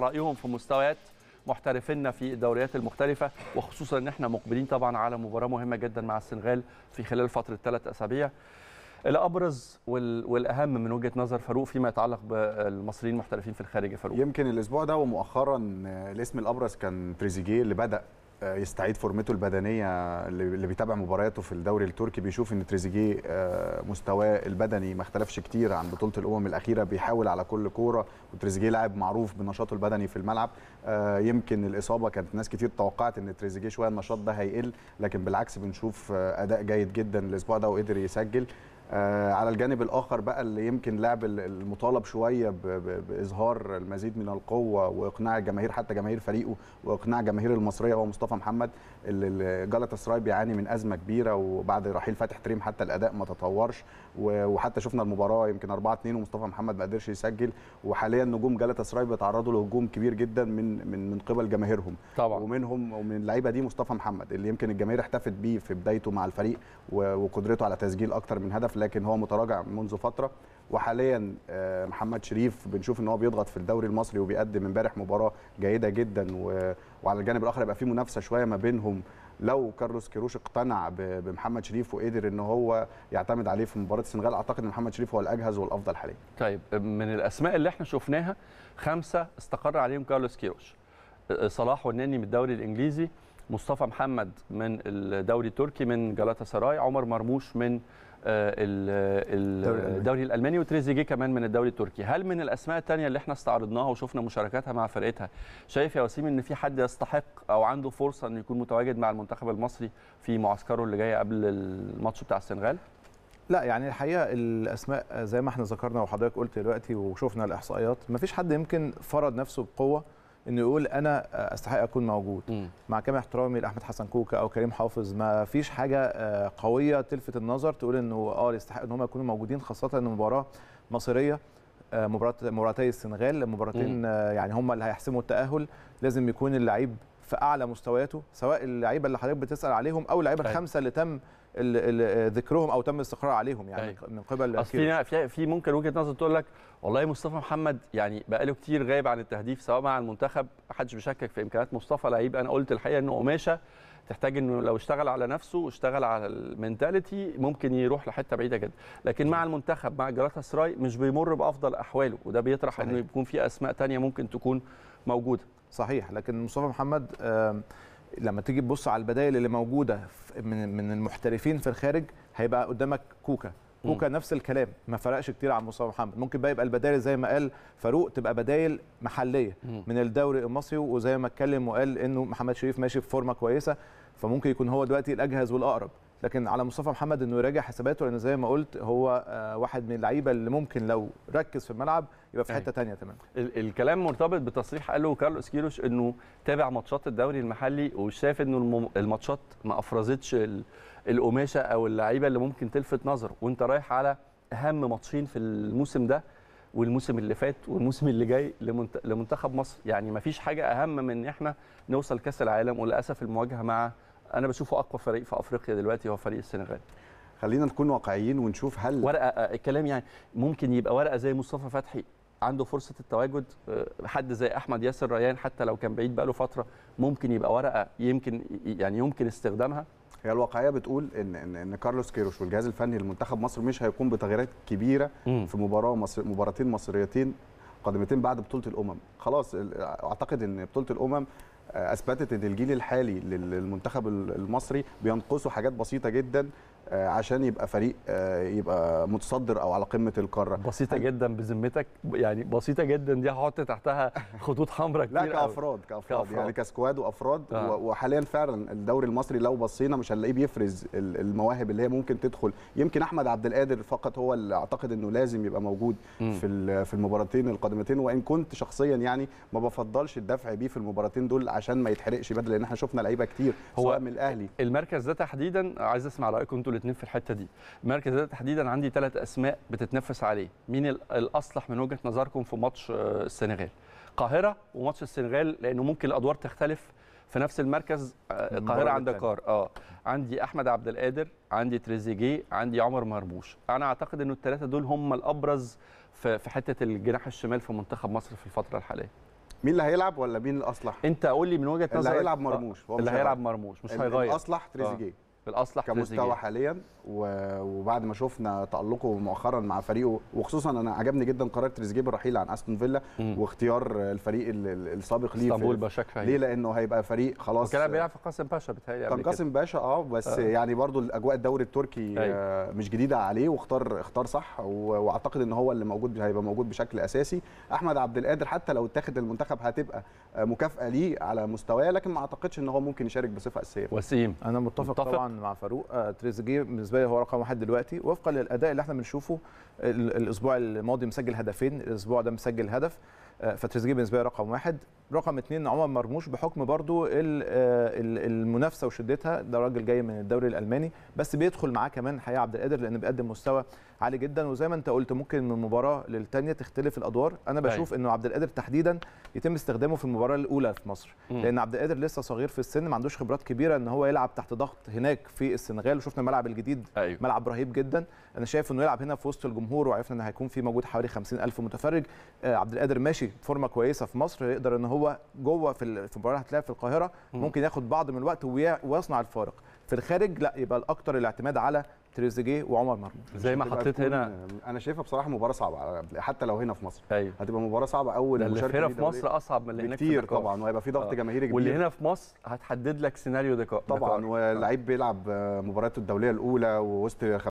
رايهم في مستويات محترفينا في الدوريات المختلفه وخصوصا ان احنا مقبلين طبعا على مباراه مهمه جدا مع السنغال في خلال فتره ثلاث اسابيع الابرز والاهم من وجهه نظر فاروق فيما يتعلق بالمصريين المحترفين في الخارج فاروق يمكن الاسبوع ده ومؤخرا آه، الاسم الابرز كان تريزيجيه اللي بدا آه، يستعيد فورمته البدنيه اللي بيتابع مبارياته في الدوري التركي بيشوف ان تريزيجيه آه، مستواه البدني ما اختلفش كتير عن بطوله الامم الاخيره بيحاول على كل كوره وتريزيجيه لاعب معروف بنشاطه البدني في الملعب آه، يمكن الاصابه كانت ناس كتير توقعت ان تريزيجيه شويه النشاط ده هيقل لكن بالعكس بنشوف اداء جيد جدا الاسبوع ده وقدر يسجل آه، على الجانب الاخر بقى اللي يمكن لعب المطالب شويه باظهار المزيد من القوه واقناع الجماهير حتى جماهير فريقه واقناع جماهير المصريه هو مصطفى محمد اللي جلطة سراي بيعاني من ازمه كبيره وبعد رحيل فتح تريم حتى الاداء ما تطورش وحتى شفنا المباراه يمكن 4 2 ومصطفى محمد ما قدرش يسجل وحاليا نجوم جلطة سراي بيتعرضوا لهجوم كبير جدا من من من قبل جماهيرهم طبعا ومنهم ومن اللعيبه دي مصطفى محمد اللي يمكن الجماهير احتفت بيه في بدايته مع الفريق وقدرته على تسجيل اكتر من هدف لكن هو متراجع منذ فتره وحاليا آه، محمد شريف بنشوف ان هو بيضغط في الدوري المصري وبيقدم امبارح مباراه جيده جدا وعلى الجانب الاخر يبقى في منافسه شويه ما بينهم لو كارلوس كيروش اقتنع بمحمد شريف وقدر ان هو يعتمد عليه في مباراه السنغال اعتقد ان محمد شريف هو الاجهز والافضل حاليا. طيب من الاسماء اللي احنا شفناها خمسه استقر عليهم كارلوس كيروش. آه، آه، صلاح والنني من الدوري الانجليزي، مصطفى محمد من الدوري التركي من جلاتا سراي، عمر مرموش من آه، الدوري الالماني وتريزيجيه كمان من الدوري التركي هل من الاسماء الثانيه اللي احنا استعرضناها وشفنا مشاركاتها مع فرقتها شايف يا وسيم ان في حد يستحق او عنده فرصه انه يكون متواجد مع المنتخب المصري في معسكره اللي جاي قبل الماتش بتاع السنغال لا يعني الحقيقه الاسماء زي ما احنا ذكرنا وحضرتك قلت دلوقتي وشفنا الاحصائيات مفيش حد يمكن فرض نفسه بقوه انه يقول انا استحق اكون موجود م. مع كامل احترامي لاحمد حسن كوكا او كريم حافظ ما فيش حاجه آه، قويه تلفت النظر تقول انه اه يستحق ان هم يكونوا موجودين خاصه ان مباراه مصيريه آه، مباراه مباراتي السنغال مباراتين آه، يعني هم اللي هيحسموا التاهل لازم يكون اللعيب في اعلى مستوياته سواء اللعيبه اللي حضرتك بتسال عليهم او اللعيبه طيب. الخمسه اللي تم ذكرهم او تم الاستقرار عليهم يعني أي. طيب. من قبل اصل في في ممكن وجهه نظر تقول لك والله مصطفى محمد يعني بقاله كتير غايب عن التهديف سواء مع المنتخب محدش بيشكك في امكانيات مصطفى لعيب انا قلت الحقيقه انه قماشه تحتاج انه لو اشتغل على نفسه واشتغل على المينتاليتي ممكن يروح لحته بعيده جدا لكن مع المنتخب مع جراتا سراي مش بيمر بافضل احواله وده بيطرح انه يكون في اسماء تانية ممكن تكون موجوده صحيح لكن مصطفى محمد لما تيجي تبص على البدائل اللي موجوده من من المحترفين في الخارج هيبقى قدامك كوكا كوكا م. نفس الكلام ما فرقش كتير عن مصطفى محمد ممكن بقى يبقى البدائل زي ما قال فاروق تبقى بدائل محليه م. من الدوري المصري وزي ما اتكلم وقال انه محمد شريف ماشي في فورمه كويسه فممكن يكون هو دلوقتي الاجهز والاقرب لكن على مصطفى محمد انه يراجع حساباته لان زي ما قلت هو آه، واحد من اللعيبه اللي ممكن لو ركز في الملعب يبقى في أيوة. حته ثانيه تماما الكلام مرتبط بتصريح قاله كارلوس كيروش انه تابع ماتشات الدوري المحلي وشاف انه الماتشات ما افرزتش القماشه او اللعيبه اللي ممكن تلفت نظره وانت رايح على اهم ماتشين في الموسم ده والموسم اللي فات والموسم اللي جاي لمنتخب مصر يعني ما فيش حاجه اهم من ان احنا نوصل كاس العالم وللاسف المواجهه مع انا بشوفه اقوى فريق في افريقيا دلوقتي هو فريق السنغال خلينا نكون واقعيين ونشوف هل ورقه آه، الكلام يعني ممكن يبقى ورقه زي مصطفى فتحي عنده فرصه التواجد آه، حد زي احمد ياسر ريان حتى لو كان بعيد بقاله فتره ممكن يبقى ورقه يمكن يعني يمكن استخدامها هي الواقعيه بتقول ان ان, إن كارلوس كيروش والجهاز الفني لمنتخب مصر مش هيقوم بتغييرات كبيره م. في مباراه مصر مباراتين مصريتين قادمتين بعد بطوله الامم خلاص اعتقد ان بطوله الامم اثبتت ان الجيل الحالي للمنتخب المصري بينقصه حاجات بسيطه جدا آه، عشان يبقى فريق آه، يبقى متصدر او على قمه القاره بسيطه هل... جدا بذمتك يعني بسيطه جدا دي هحط تحتها خطوط حمراء كتير لا كأفراد, كافراد كافراد يعني كسكواد وافراد آه. وحاليا فعلا الدوري المصري لو بصينا مش هنلاقيه بيفرز المواهب اللي هي ممكن تدخل يمكن احمد عبد القادر فقط هو اللي اعتقد انه لازم يبقى موجود في في المباراتين القادمتين وان كنت شخصيا يعني ما بفضلش الدفع بيه في المباراتين دول عشان ما يتحرقش بدل لان احنا شفنا لعيبه كتير هو سواء من الاهلي المركز ده تحديدا عايز اسمع رايكم انتوا الاثنين في الحته دي المركز ده تحديدا عندي ثلاث اسماء بتتنافس عليه مين الاصلح من وجهه نظركم في ماتش آه، السنغال القاهره وماتش السنغال لانه ممكن الادوار تختلف في نفس المركز القاهره آه، عند كار اه عندي احمد عبد القادر عندي تريزيجيه عندي عمر مرموش انا اعتقد انه الثلاثه دول هم الابرز في حته الجناح الشمال في منتخب مصر في الفتره الحاليه مين اللي هيلعب ولا مين الاصلح انت قول لي من وجهه نظرك آه، اللي هيلعب مرموش اللي هيلعب مرموش مش هيغير الاصلح تريزيجيه الاصلح كمستوى حاليا وبعد ما شفنا تالقه مؤخرا مع فريقه وخصوصا انا عجبني جدا قرار تريزيجيه بالرحيل عن استون فيلا واختيار الفريق السابق ليه اسطنبول باشاك فهيم ليه لانه هيبقى فريق خلاص كان بيلعب في قاسم باشا بتهيألي كان قاسم باشا اه بس آه. يعني برضو الاجواء الدوري التركي آه مش جديده عليه واختار اختار صح واعتقد ان هو اللي موجود هيبقى موجود بشكل اساسي احمد عبد القادر حتى لو اتاخد المنتخب هتبقى آه، مكافاه ليه على مستواه لكن ما اعتقدش ان هو ممكن يشارك بصفه اساسيه وسيم انا متفق, متفق. طبعا مع فاروق آه، تريزيجيه بالنسبه لي هو رقم واحد دلوقتي وفقا للاداء اللي احنا بنشوفه الاسبوع الماضي مسجل هدفين الاسبوع ده مسجل هدف آه، فتريزيجيه بالنسبه لي رقم واحد رقم اثنين عمر مرموش بحكم برضو آه، المنافسه وشدتها ده راجل جاي من الدوري الالماني بس بيدخل معاه كمان الحقيقه عبد القادر لان بيقدم مستوى عالي جدا وزي ما انت قلت ممكن من مباراه للثانيه تختلف الادوار انا أيوه. بشوف انه عبد القادر تحديدا يتم استخدامه في المباراه الاولى في مصر لان عبد القادر لسه صغير في السن ما عندوش خبرات كبيره ان هو يلعب تحت ضغط هناك في السنغال وشفنا الملعب الجديد أيوه. ملعب رهيب جدا انا شايف انه يلعب هنا في وسط الجمهور وعرفنا ان هيكون في موجود حوالي 50000 متفرج آه، عبد القادر ماشي فورمه كويسه في مصر يقدر ان هو جوه في المباراه المباراه هتلاقي في القاهره ممكن ياخد بعض من الوقت ويصنع الفارق في الخارج لا يبقى الاكثر الاعتماد على تريزيجيه وعمر مرموش زي ما حطيت هنا انا شايفها بصراحه مباراه صعبه حتى لو هنا في مصر أيوه. هتبقى مباراه صعبه اول اللي هنا في مصر اصعب من اللي هناك كتير طبعا وهيبقى في ضغط آه. جماهيري كبير واللي هنا في مصر هتحدد لك سيناريو دقائق طبعا واللعيب بيلعب مباراته الدوليه الاولى ووسط